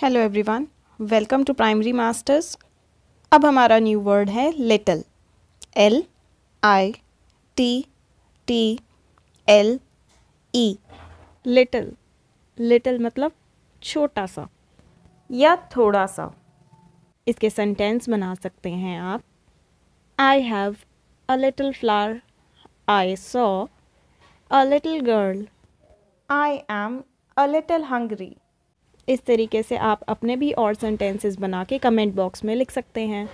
hello everyone welcome to primary masters अब हमारा new word है little L I T T L E little little मतलब छोटा सा या थोड़ा सा इसके सेंटेंस बना सकते हैं आप I have a little flower I saw a little girl I am a little hungry इस तरीके से आप अपने भी और सेंटेंसेस बना के कमेंट बॉक्स में लिख सकते हैं